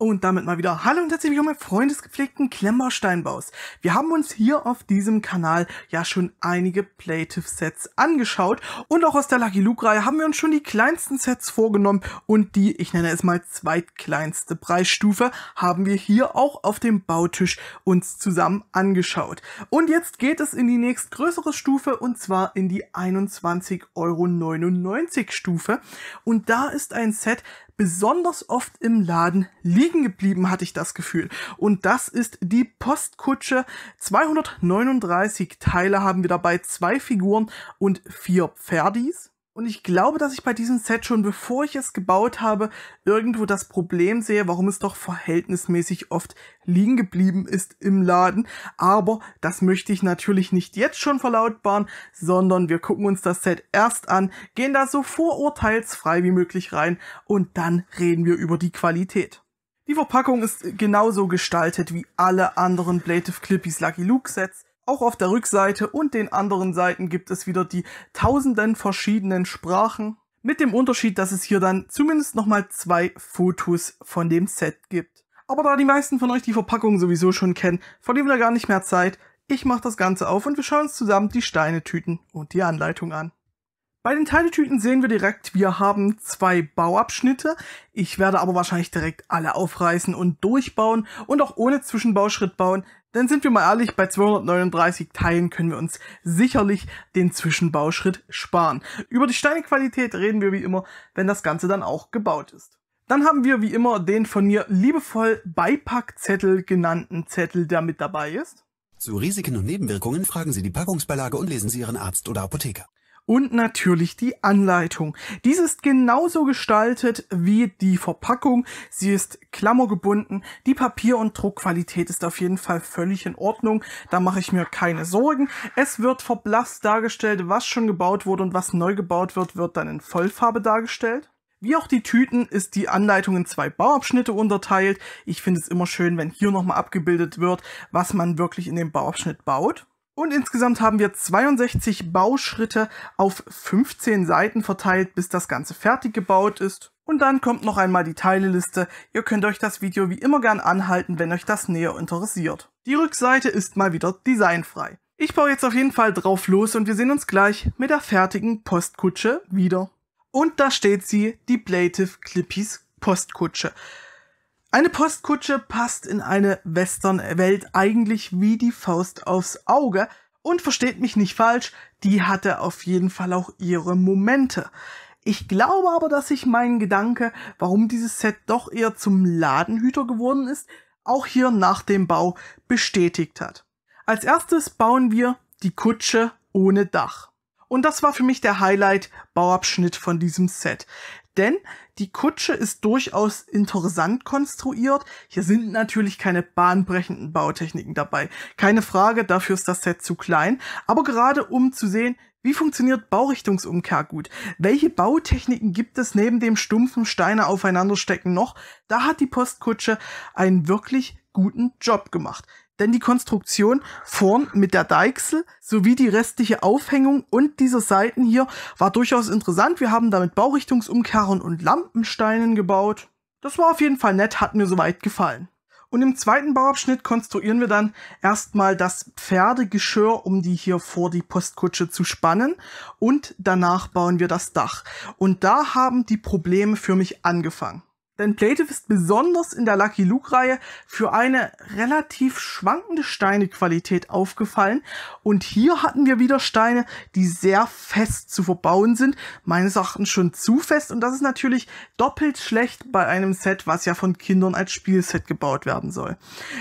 Und damit mal wieder Hallo und herzlich willkommen, Freunde des gepflegten klemmbaustein Wir haben uns hier auf diesem Kanal ja schon einige Playtiff-Sets angeschaut und auch aus der Lucky Luke-Reihe haben wir uns schon die kleinsten Sets vorgenommen und die, ich nenne es mal zweitkleinste Preisstufe, haben wir hier auch auf dem Bautisch uns zusammen angeschaut. Und jetzt geht es in die nächstgrößere Stufe und zwar in die 21,99 Euro Stufe und da ist ein Set besonders oft im Laden liegen geblieben, hatte ich das Gefühl. Und das ist die Postkutsche. 239 Teile haben wir dabei, zwei Figuren und vier Pferdis. Und ich glaube, dass ich bei diesem Set schon, bevor ich es gebaut habe, irgendwo das Problem sehe, warum es doch verhältnismäßig oft liegen geblieben ist im Laden. Aber das möchte ich natürlich nicht jetzt schon verlautbaren, sondern wir gucken uns das Set erst an, gehen da so vorurteilsfrei wie möglich rein und dann reden wir über die Qualität. Die Verpackung ist genauso gestaltet wie alle anderen Blade of Clippies Lucky Luke Sets. Auch auf der Rückseite und den anderen Seiten gibt es wieder die tausenden verschiedenen Sprachen. Mit dem Unterschied, dass es hier dann zumindest nochmal zwei Fotos von dem Set gibt. Aber da die meisten von euch die Verpackung sowieso schon kennen, verlieren wir gar nicht mehr Zeit. Ich mache das Ganze auf und wir schauen uns zusammen die Steinetüten und die Anleitung an. Bei den Teiletüten sehen wir direkt, wir haben zwei Bauabschnitte. Ich werde aber wahrscheinlich direkt alle aufreißen und durchbauen und auch ohne Zwischenbauschritt bauen, denn sind wir mal ehrlich, bei 239 Teilen können wir uns sicherlich den Zwischenbauschritt sparen. Über die Steinequalität reden wir wie immer, wenn das Ganze dann auch gebaut ist. Dann haben wir wie immer den von mir liebevoll Beipackzettel genannten Zettel, der mit dabei ist. Zu Risiken und Nebenwirkungen fragen Sie die Packungsbeilage und lesen Sie Ihren Arzt oder Apotheker und natürlich die Anleitung. Dies ist genauso gestaltet wie die Verpackung. Sie ist klammergebunden. Die Papier- und Druckqualität ist auf jeden Fall völlig in Ordnung. Da mache ich mir keine Sorgen. Es wird verblasst dargestellt, was schon gebaut wurde und was neu gebaut wird, wird dann in Vollfarbe dargestellt. Wie auch die Tüten ist die Anleitung in zwei Bauabschnitte unterteilt. Ich finde es immer schön, wenn hier nochmal abgebildet wird, was man wirklich in dem Bauabschnitt baut. Und insgesamt haben wir 62 Bauschritte auf 15 Seiten verteilt, bis das Ganze fertig gebaut ist. Und dann kommt noch einmal die Teileliste. Ihr könnt euch das Video wie immer gern anhalten, wenn euch das näher interessiert. Die Rückseite ist mal wieder designfrei. Ich baue jetzt auf jeden Fall drauf los und wir sehen uns gleich mit der fertigen Postkutsche wieder. Und da steht sie, die Plative Clippies Postkutsche. Eine Postkutsche passt in eine Western-Welt eigentlich wie die Faust aufs Auge. Und versteht mich nicht falsch, die hatte auf jeden Fall auch ihre Momente. Ich glaube aber, dass sich mein Gedanke, warum dieses Set doch eher zum Ladenhüter geworden ist, auch hier nach dem Bau bestätigt hat. Als erstes bauen wir die Kutsche ohne Dach. Und das war für mich der Highlight-Bauabschnitt von diesem Set denn die Kutsche ist durchaus interessant konstruiert. Hier sind natürlich keine bahnbrechenden Bautechniken dabei. Keine Frage, dafür ist das Set zu klein. Aber gerade um zu sehen, wie funktioniert Baurichtungsumkehr gut? Welche Bautechniken gibt es neben dem stumpfen Steine aufeinanderstecken noch? Da hat die Postkutsche einen wirklich guten Job gemacht denn die Konstruktion vorn mit der Deichsel sowie die restliche Aufhängung und dieser Seiten hier war durchaus interessant. Wir haben damit Baurichtungsumkerren und Lampensteinen gebaut. Das war auf jeden Fall nett, hat mir soweit gefallen. Und im zweiten Bauabschnitt konstruieren wir dann erstmal das Pferdegeschirr, um die hier vor die Postkutsche zu spannen. Und danach bauen wir das Dach. Und da haben die Probleme für mich angefangen denn Plative ist besonders in der Lucky Luke-Reihe für eine relativ schwankende Steinequalität aufgefallen. Und hier hatten wir wieder Steine, die sehr fest zu verbauen sind. Meines Erachtens schon zu fest. Und das ist natürlich doppelt schlecht bei einem Set, was ja von Kindern als Spielset gebaut werden soll.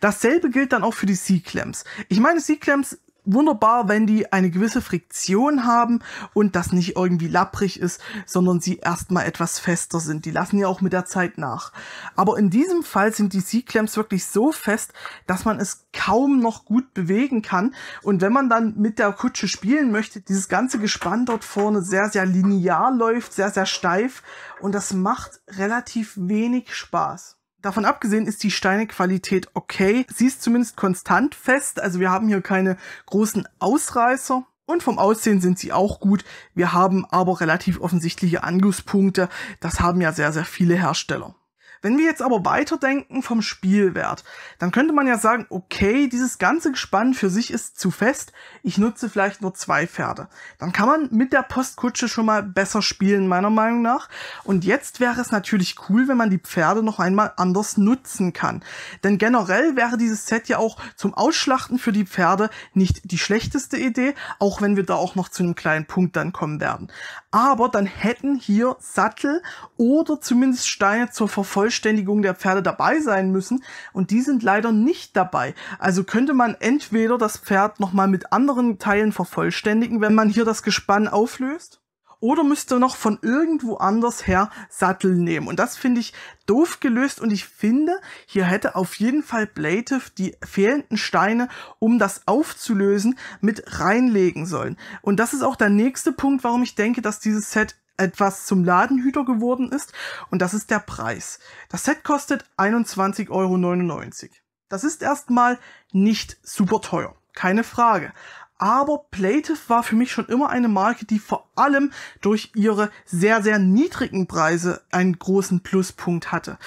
Dasselbe gilt dann auch für die Sea clamps Ich meine, Sea clamps wunderbar, wenn die eine gewisse Friktion haben und das nicht irgendwie lapprig ist, sondern sie erstmal etwas fester sind. Die lassen ja auch mit der Zeit nach. Aber in diesem Fall sind die C-Clamps wirklich so fest, dass man es kaum noch gut bewegen kann. Und wenn man dann mit der Kutsche spielen möchte, dieses ganze Gespann dort vorne sehr, sehr linear läuft, sehr, sehr steif und das macht relativ wenig Spaß. Davon abgesehen ist die Steinequalität okay. Sie ist zumindest konstant fest, also wir haben hier keine großen Ausreißer. Und vom Aussehen sind sie auch gut. Wir haben aber relativ offensichtliche Angusspunkte. Das haben ja sehr, sehr viele Hersteller. Wenn wir jetzt aber weiterdenken vom Spielwert, dann könnte man ja sagen, okay, dieses ganze Gespann für sich ist zu fest, ich nutze vielleicht nur zwei Pferde. Dann kann man mit der Postkutsche schon mal besser spielen, meiner Meinung nach. Und jetzt wäre es natürlich cool, wenn man die Pferde noch einmal anders nutzen kann. Denn generell wäre dieses Set ja auch zum Ausschlachten für die Pferde nicht die schlechteste Idee, auch wenn wir da auch noch zu einem kleinen Punkt dann kommen werden aber dann hätten hier Sattel oder zumindest Steine zur Vervollständigung der Pferde dabei sein müssen und die sind leider nicht dabei. Also könnte man entweder das Pferd nochmal mit anderen Teilen vervollständigen, wenn man hier das Gespann auflöst, oder müsste noch von irgendwo anders her Sattel nehmen. Und das finde ich doof gelöst und ich finde, hier hätte auf jeden Fall Plaintiff die fehlenden Steine, um das aufzulösen, mit reinlegen sollen. Und das ist auch der nächste Punkt, warum ich denke, dass dieses Set etwas zum Ladenhüter geworden ist und das ist der Preis. Das Set kostet 21,99 Euro. Das ist erstmal nicht super teuer, keine Frage aber Plaintiff war für mich schon immer eine Marke, die vor allem durch ihre sehr, sehr niedrigen Preise einen großen Pluspunkt hatte.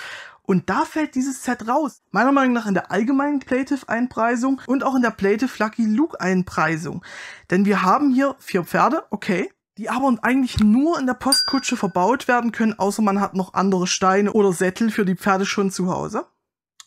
Und da fällt dieses Set raus. Meiner Meinung nach in der allgemeinen Plaintiff-Einpreisung und auch in der Plaintiff Lucky Luke-Einpreisung. Denn wir haben hier vier Pferde, okay, die aber eigentlich nur in der Postkutsche verbaut werden können, außer man hat noch andere Steine oder Sättel für die Pferde schon zu Hause.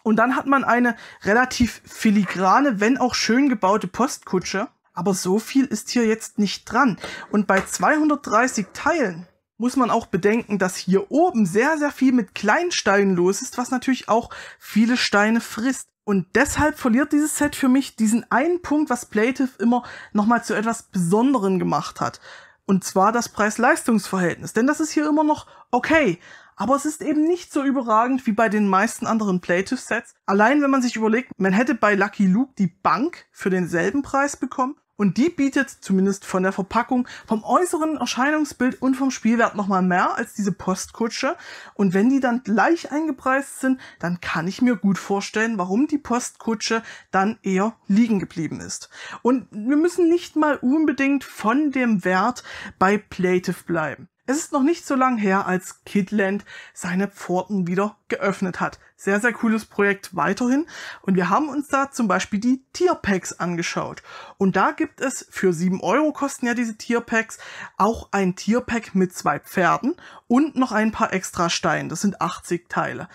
Und dann hat man eine relativ filigrane, wenn auch schön gebaute Postkutsche, aber so viel ist hier jetzt nicht dran. Und bei 230 Teilen muss man auch bedenken, dass hier oben sehr, sehr viel mit Kleinsteinen los ist, was natürlich auch viele Steine frisst. Und deshalb verliert dieses Set für mich diesen einen Punkt, was Playtiff immer nochmal zu etwas Besonderem gemacht hat. Und zwar das Preis-Leistungs-Verhältnis. Denn das ist hier immer noch okay. Aber es ist eben nicht so überragend wie bei den meisten anderen Playtiff-Sets. Allein wenn man sich überlegt, man hätte bei Lucky Luke die Bank für denselben Preis bekommen und die bietet zumindest von der Verpackung, vom äußeren Erscheinungsbild und vom Spielwert nochmal mehr als diese Postkutsche. Und wenn die dann gleich eingepreist sind, dann kann ich mir gut vorstellen, warum die Postkutsche dann eher liegen geblieben ist. Und wir müssen nicht mal unbedingt von dem Wert bei Plative bleiben. Es ist noch nicht so lang her, als Kidland seine Pforten wieder geöffnet hat. Sehr, sehr cooles Projekt weiterhin. Und wir haben uns da zum Beispiel die Tierpacks angeschaut. Und da gibt es für 7 Euro kosten ja diese Tierpacks auch ein Tierpack mit zwei Pferden und noch ein paar extra Steine. Das sind 80 Teile.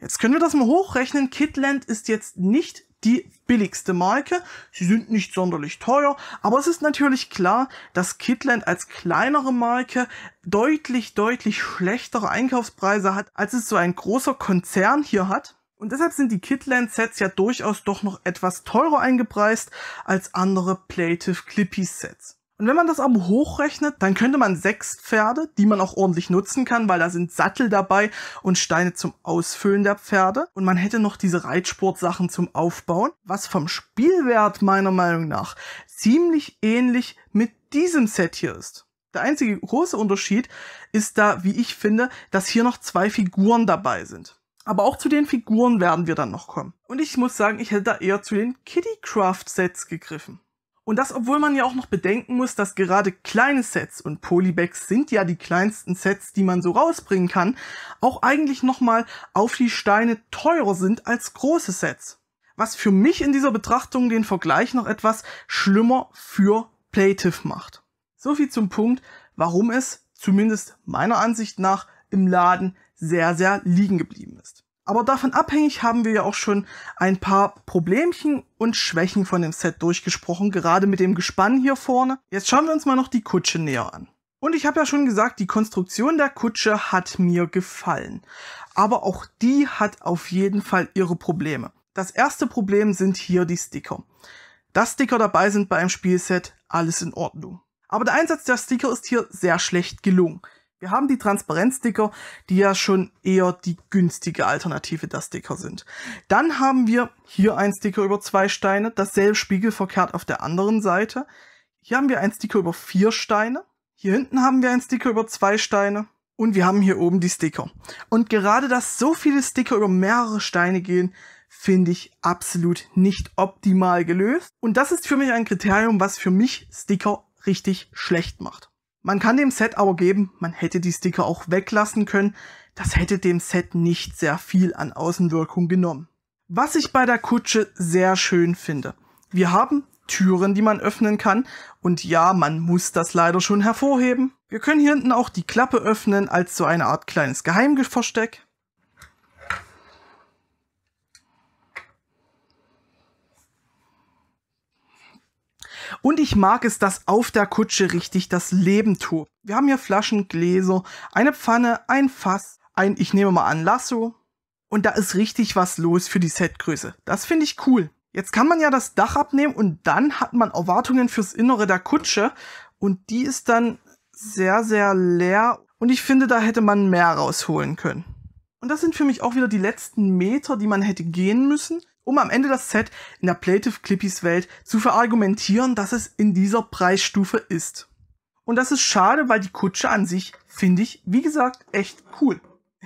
Jetzt können wir das mal hochrechnen. Kidland ist jetzt nicht die billigste Marke. Sie sind nicht sonderlich teuer, aber es ist natürlich klar, dass Kitland als kleinere Marke deutlich, deutlich schlechtere Einkaufspreise hat, als es so ein großer Konzern hier hat. Und deshalb sind die Kitland-Sets ja durchaus doch noch etwas teurer eingepreist als andere Plative Clippy-Sets. Und wenn man das aber hochrechnet, dann könnte man sechs Pferde, die man auch ordentlich nutzen kann, weil da sind Sattel dabei und Steine zum Ausfüllen der Pferde. Und man hätte noch diese Reitsportsachen zum Aufbauen, was vom Spielwert meiner Meinung nach ziemlich ähnlich mit diesem Set hier ist. Der einzige große Unterschied ist da, wie ich finde, dass hier noch zwei Figuren dabei sind. Aber auch zu den Figuren werden wir dann noch kommen. Und ich muss sagen, ich hätte da eher zu den Kittycraft-Sets gegriffen. Und das, obwohl man ja auch noch bedenken muss, dass gerade kleine Sets und Polybags sind ja die kleinsten Sets, die man so rausbringen kann, auch eigentlich nochmal auf die Steine teurer sind als große Sets. Was für mich in dieser Betrachtung den Vergleich noch etwas schlimmer für Playtiff macht. So viel zum Punkt, warum es, zumindest meiner Ansicht nach, im Laden sehr, sehr liegen geblieben ist. Aber davon abhängig haben wir ja auch schon ein paar Problemchen und Schwächen von dem Set durchgesprochen, gerade mit dem Gespann hier vorne. Jetzt schauen wir uns mal noch die Kutsche näher an. Und ich habe ja schon gesagt, die Konstruktion der Kutsche hat mir gefallen. Aber auch die hat auf jeden Fall ihre Probleme. Das erste Problem sind hier die Sticker. Dass Sticker dabei sind bei einem Spielset, alles in Ordnung. Aber der Einsatz der Sticker ist hier sehr schlecht gelungen. Wir haben die Transparenzsticker, die ja schon eher die günstige Alternative der Sticker sind. Dann haben wir hier einen Sticker über zwei Steine, dasselbe spiegelverkehrt auf der anderen Seite. Hier haben wir einen Sticker über vier Steine. Hier hinten haben wir einen Sticker über zwei Steine. Und wir haben hier oben die Sticker. Und gerade, dass so viele Sticker über mehrere Steine gehen, finde ich absolut nicht optimal gelöst. Und das ist für mich ein Kriterium, was für mich Sticker richtig schlecht macht. Man kann dem Set aber geben, man hätte die Sticker auch weglassen können, das hätte dem Set nicht sehr viel an Außenwirkung genommen. Was ich bei der Kutsche sehr schön finde. Wir haben Türen, die man öffnen kann und ja, man muss das leider schon hervorheben. Wir können hier hinten auch die Klappe öffnen als so eine Art kleines Geheimversteck. Und ich mag es, dass auf der Kutsche richtig das Leben tut. Wir haben hier Flaschen, Gläser, eine Pfanne, ein Fass, ein, ich nehme mal an, Lasso. Und da ist richtig was los für die Setgröße. Das finde ich cool. Jetzt kann man ja das Dach abnehmen und dann hat man Erwartungen fürs Innere der Kutsche. Und die ist dann sehr, sehr leer. Und ich finde, da hätte man mehr rausholen können. Und das sind für mich auch wieder die letzten Meter, die man hätte gehen müssen um am Ende das Set in der Plative Clippies Welt zu verargumentieren, dass es in dieser Preisstufe ist. Und das ist schade, weil die Kutsche an sich finde ich, wie gesagt, echt cool.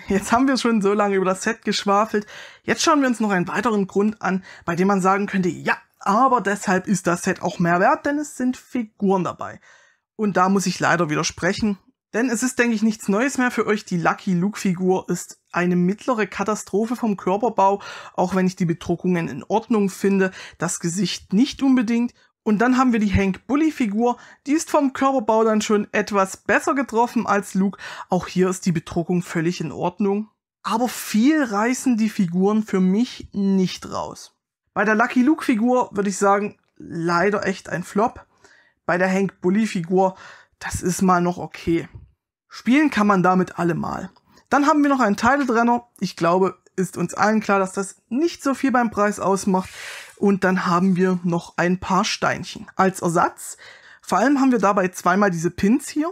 Jetzt haben wir schon so lange über das Set geschwafelt. Jetzt schauen wir uns noch einen weiteren Grund an, bei dem man sagen könnte, ja, aber deshalb ist das Set auch mehr wert, denn es sind Figuren dabei. Und da muss ich leider widersprechen. Denn es ist, denke ich, nichts Neues mehr für euch. Die Lucky Luke-Figur ist eine mittlere Katastrophe vom Körperbau, auch wenn ich die Bedruckungen in Ordnung finde, das Gesicht nicht unbedingt. Und dann haben wir die Hank Bully-Figur, die ist vom Körperbau dann schon etwas besser getroffen als Luke. Auch hier ist die Bedruckung völlig in Ordnung. Aber viel reißen die Figuren für mich nicht raus. Bei der Lucky Luke-Figur würde ich sagen, leider echt ein Flop. Bei der Hank Bully-Figur, das ist mal noch okay. Spielen kann man damit allemal. Dann haben wir noch einen Titletrenner. Ich glaube, ist uns allen klar, dass das nicht so viel beim Preis ausmacht. Und dann haben wir noch ein paar Steinchen. Als Ersatz, vor allem haben wir dabei zweimal diese Pins hier.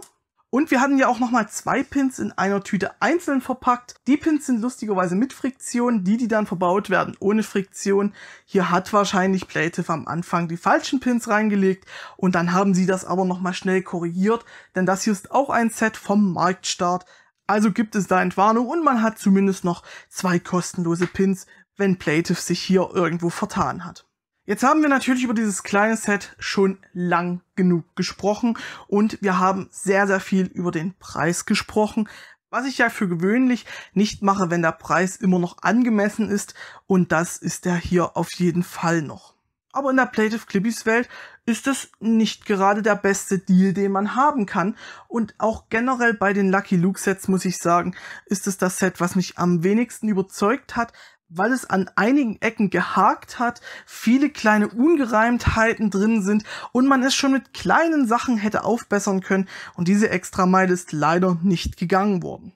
Und wir hatten ja auch nochmal zwei Pins in einer Tüte einzeln verpackt. Die Pins sind lustigerweise mit Friktion, die, die dann verbaut werden, ohne Friktion. Hier hat wahrscheinlich Playtiff am Anfang die falschen Pins reingelegt und dann haben sie das aber nochmal schnell korrigiert, denn das hier ist auch ein Set vom Marktstart. Also gibt es da Entwarnung und man hat zumindest noch zwei kostenlose Pins, wenn Playtiff sich hier irgendwo vertan hat. Jetzt haben wir natürlich über dieses kleine Set schon lang genug gesprochen und wir haben sehr, sehr viel über den Preis gesprochen, was ich ja für gewöhnlich nicht mache, wenn der Preis immer noch angemessen ist und das ist er hier auf jeden Fall noch. Aber in der Plative Clippies Welt ist es nicht gerade der beste Deal, den man haben kann. Und auch generell bei den Lucky Luke Sets muss ich sagen, ist es das Set, was mich am wenigsten überzeugt hat, weil es an einigen Ecken gehakt hat, viele kleine Ungereimtheiten drin sind und man es schon mit kleinen Sachen hätte aufbessern können und diese Extrameile ist leider nicht gegangen worden.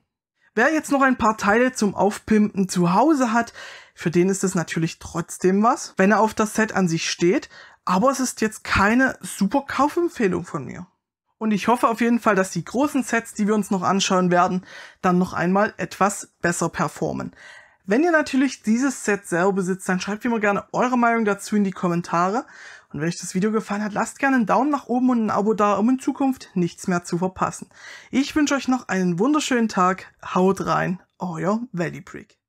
Wer jetzt noch ein paar Teile zum Aufpimpen zu Hause hat, für den ist es natürlich trotzdem was, wenn er auf das Set an sich steht, aber es ist jetzt keine super Kaufempfehlung von mir. Und ich hoffe auf jeden Fall, dass die großen Sets, die wir uns noch anschauen werden, dann noch einmal etwas besser performen. Wenn ihr natürlich dieses Set selber besitzt, dann schreibt mir gerne eure Meinung dazu in die Kommentare. Und wenn euch das Video gefallen hat, lasst gerne einen Daumen nach oben und ein Abo da, um in Zukunft nichts mehr zu verpassen. Ich wünsche euch noch einen wunderschönen Tag. Haut rein, euer Valley Prick.